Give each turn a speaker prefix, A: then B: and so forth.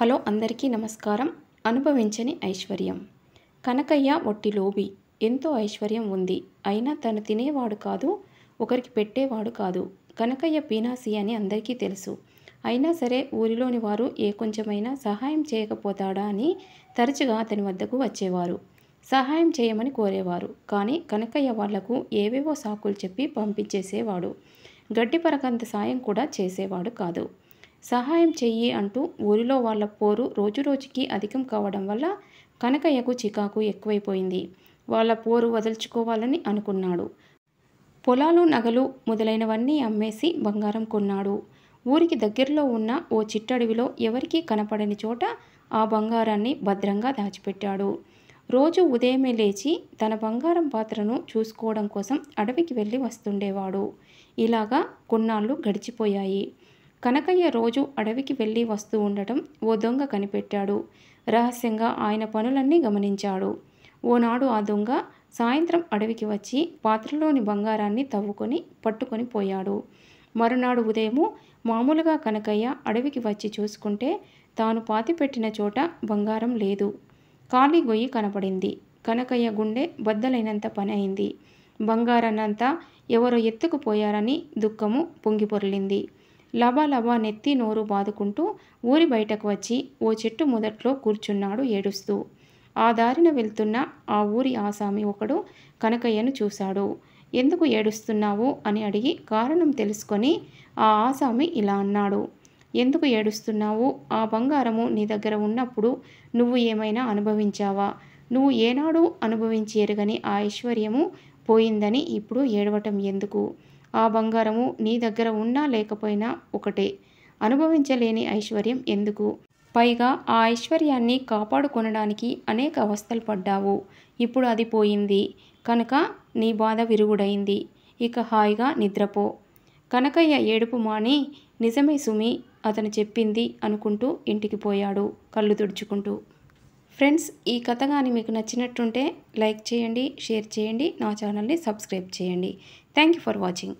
A: hello అందరికీ నమస్కారం అనుభవించని ఐశ్వర్యం కనకయ్య ఒట్టి లోబి ఎంతో ఐశ్వర్యం ఉంది అయినా తను తినేవాడు కాదు ఒకరికి పెట్టేవాడు కాదు కనకయ్య పీనాసి అని అందరికీ తెలుసు అయినా సరే ఊరిలోని వారు ఏ కొంచెమైనా సహాయం చేయకపోతాడా అని తరచుగా అతని వద్దకు వచ్చేవారు సహాయం చేయమని కోరేవారు కానీ కనకయ్య వాళ్లకు ఏవేవో సాకులు చెప్పి పంపించేసేవాడు పరకంత సాయం కూడా చేసేవాడు కాదు సహాయం చెయ్యి అంటూ ఊరిలో వాళ్ళ పోరు రోజురోజుకి అధికం కావడం వల్ల కనకయ్యకు చికాకు ఎక్కువైపోయింది వాళ్ళ పోరు వదల్చుకోవాలని అనుకున్నాడు పొలాలు నగలు మొదలైనవన్నీ అమ్మేసి బంగారం కొన్నాడు ఊరికి దగ్గరలో ఉన్న ఓ చిట్టడవిలో ఎవరికీ కనపడని చోట ఆ బంగారాన్ని భద్రంగా దాచిపెట్టాడు రోజు ఉదయమే లేచి తన బంగారం పాత్రను చూసుకోవడం కోసం అడవికి వెళ్ళి వస్తుండేవాడు ఇలాగా కొన్నాళ్ళు గడిచిపోయాయి కనకయ్య రోజు అడవికి వెళ్ళి వస్తూ ఉండటం ఓ దొంగ కనిపెట్టాడు రహస్యంగా ఆయన పనులన్నీ గమనించాడు ఓనాడు ఆ దొంగ సాయంత్రం అడవికి వచ్చి పాత్రలోని బంగారాన్ని తవ్వుకొని పట్టుకొని పోయాడు మరునాడు ఉదయము మామూలుగా కనకయ్య అడవికి వచ్చి చూసుకుంటే తాను పాతిపెట్టిన చోట బంగారం లేదు ఖాళీ గొయ్యి కనపడింది కనకయ్య గుండె బద్దలైనంత పని అయింది బంగారాన్నంతా ఎవరో ఎత్తుకుపోయారని దుఃఖము పొంగిపొర్లింది లబాలబా నెత్తి నోరు బాదుకుంటూ ఊరి బయటకు వచ్చి ఓ చెట్టు మొదట్లో కూర్చున్నాడు ఏడుస్తూ ఆ దారిన వెళ్తున్న ఆ ఊరి ఆసామి ఒకడు కనకయ్యను చూశాడు ఎందుకు ఏడుస్తున్నావు అని అడిగి కారణం తెలుసుకొని ఆ ఆసామి ఇలా అన్నాడు ఎందుకు ఏడుస్తున్నావు ఆ బంగారము నీ దగ్గర ఉన్నప్పుడు నువ్వు ఏమైనా అనుభవించావా నువ్వు ఏనాడు అనుభవించి ఎరుగని ఆ ఐశ్వర్యము పోయిందని ఇప్పుడు ఏడవటం ఎందుకు ఆ బంగారము నీ దగ్గర ఉన్నా లేకపోయినా ఒకటే అనుభవించలేని ఐశ్వర్యం ఎందుకు పైగా ఆ ఐశ్వర్యాన్ని కాపాడుకొనడానికి అనేక అవస్థలు పడ్డావు ఇప్పుడు అది పోయింది కనుక నీ బాధ విరుగుడైంది ఇక హాయిగా నిద్రపో కనకయ్య ఏడుపు మాని నిజమే సుమి అతను చెప్పింది అనుకుంటూ ఇంటికి పోయాడు కళ్ళు తుడుచుకుంటూ ఫ్రెండ్స్ ఈ కథ కానీ మీకు నచ్చినట్టుంటే లైక్ చేయండి షేర్ చేయండి నా ఛానల్ని సబ్స్క్రైబ్ చేయండి థ్యాంక్ ఫర్ వాచింగ్